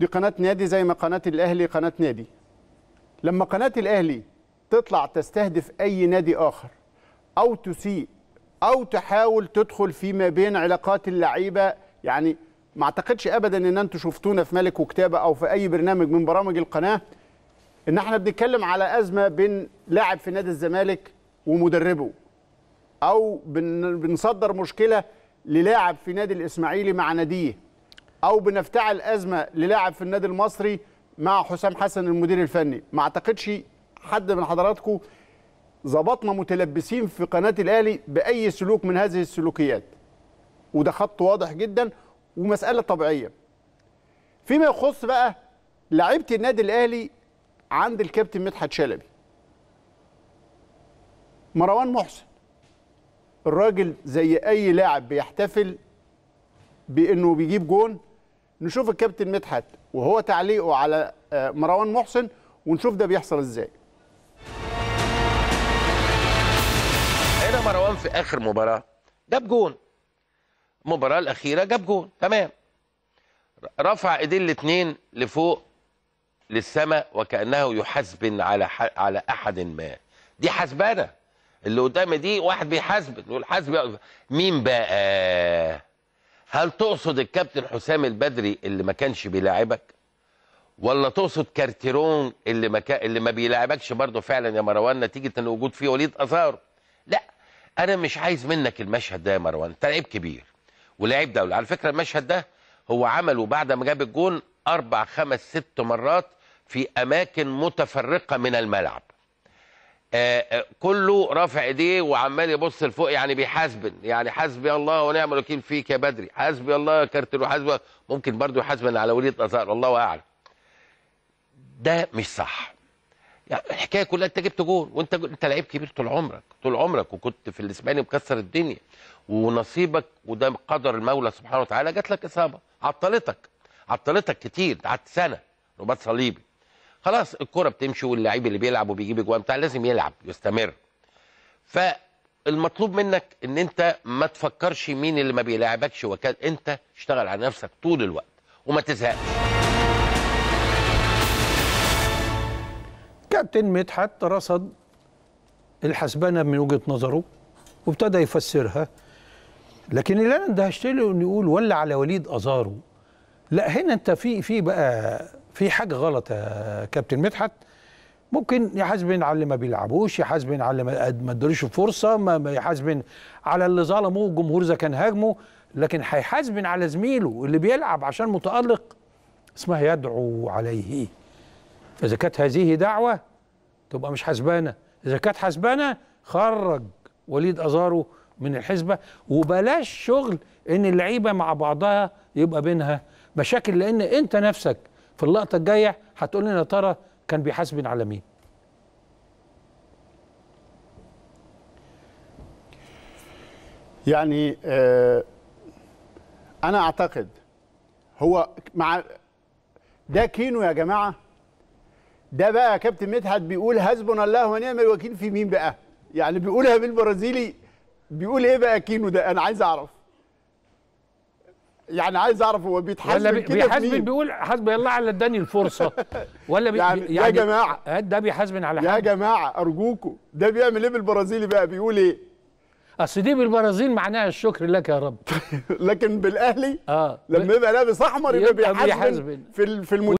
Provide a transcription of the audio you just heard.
دي قناه نادي زي ما قناه الاهلي قناه نادي لما قناه الاهلي تطلع تستهدف اي نادي اخر او تسيء او تحاول تدخل فيما بين علاقات اللعيبه يعني ما اعتقدش ابدا ان انتم شفتونا في ملك وكتابه او في اي برنامج من برامج القناه ان احنا بنتكلم على ازمه بين لاعب في نادي الزمالك ومدربه او بنصدر مشكله للاعب في نادي الاسماعيلي مع ناديه او بنفتعل ازمه للاعب في النادي المصري مع حسام حسن المدير الفني ما اعتقدش حد من حضراتكم ظبطنا متلبسين في قناه الاهلي باي سلوك من هذه السلوكيات وده خط واضح جدا ومساله طبيعيه فيما يخص بقى لعيبه النادي الاهلي عند الكابتن مدحت شلبي مروان محسن الراجل زي اي لاعب بيحتفل بانه بيجيب جون نشوف الكابتن مدحت وهو تعليقه على آه، مروان محسن ونشوف ده بيحصل ازاي هنا مروان في اخر مباراه جاب جون المباراه الاخيره جاب جون تمام رفع ايديه الاثنين لفوق للسماء وكانه يحاسب على ح... على احد ما دي حاسبانه اللي قدامي دي واحد بيحاسب يقول حاسب مين بقى هل تقصد الكابتن حسام البدري اللي ما كانش بيلاعبك ولا تقصد كارتيرون اللي ما كان اللي ما بيلاعبكش برضه فعلا يا مروان نتيجه ان وجود فيه وليد اثار لا انا مش عايز منك المشهد ده يا مروان انت لعيب كبير ولاعيب دولي على فكره المشهد ده هو عمله بعد ما جاب الجون اربع خمس ست مرات في اماكن متفرقه من الملعب آه، آه، كله رافع ايديه وعمال يبص لفوق يعني بيحاسبن يعني حسبي الله ونعم الوكيل فيك يا بدري حسبي الله كارتر وحسبي ممكن برضه يحاسبن على وليد الازهر الله اعلم ده مش صح يعني الحكايه كلها انت جبت جول وانت انت لعيب كبير طول عمرك طول عمرك وكنت في الاسباني مكسر الدنيا ونصيبك وده قدر المولى سبحانه وتعالى جات لك اصابه عطلتك عطلتك كتير قعدت سنه رباط صليبي خلاص الكره بتمشي واللعيب اللي بيلعب وبيجيب اجوان بتاع لازم يلعب يستمر فالمطلوب منك ان انت ما تفكرش مين اللي ما بيلاعبكش وكان انت اشتغل على نفسك طول الوقت وما تزهقش كابتن مدحت رصد الحسبانه من وجهه نظره وابتدى يفسرها لكن اللي انا اندهشت له انه يقول ولا على وليد ازارو لا هنا انت في في بقى في حاجه غلط يا كابتن مدحت ممكن يحاسبين على اللي ما بيلعبوش يحاسبين على اللي ما ادولوش فرصه ما يحاسبين على اللي ظلموه الجمهور اذا كان هاجمه لكن هيحاسبن على زميله اللي بيلعب عشان متالق اسمها يدعو عليه فاذا كانت هذه دعوه تبقى مش حسبانه اذا كانت حسبانه خرج وليد ازارو من الحسبه وبلاش شغل ان اللعيبه مع بعضها يبقى بينها مشاكل لان انت نفسك في اللقطه الجايه هتقول لنا يا ترى كان بيحاسب على مين يعني آه، انا اعتقد هو مع ده كينو يا جماعه ده بقى كابتن مدحت بيقول حسبنا الله ونعم الوكيل في مين بقى يعني بيقولها بالبرازيلي بيقول ايه بقى كينو ده انا عايز اعرف يعني عايز اعرف هو بيتحاسب ولا بيحاسب بيقول حاسب الله على اداني الفرصه ولا بي يعني, يعني آه، يا جماعه ده بيحاسب على حاجه يا جماعه ارجوكم ده بيعمل ايه بالبرازيلي بقى بيقول ايه اصل دي بالبرازيل معناها الشكر لك يا رب لكن بالاهلي اه لما يبقى لابس احمر يبقى بيحاسب في في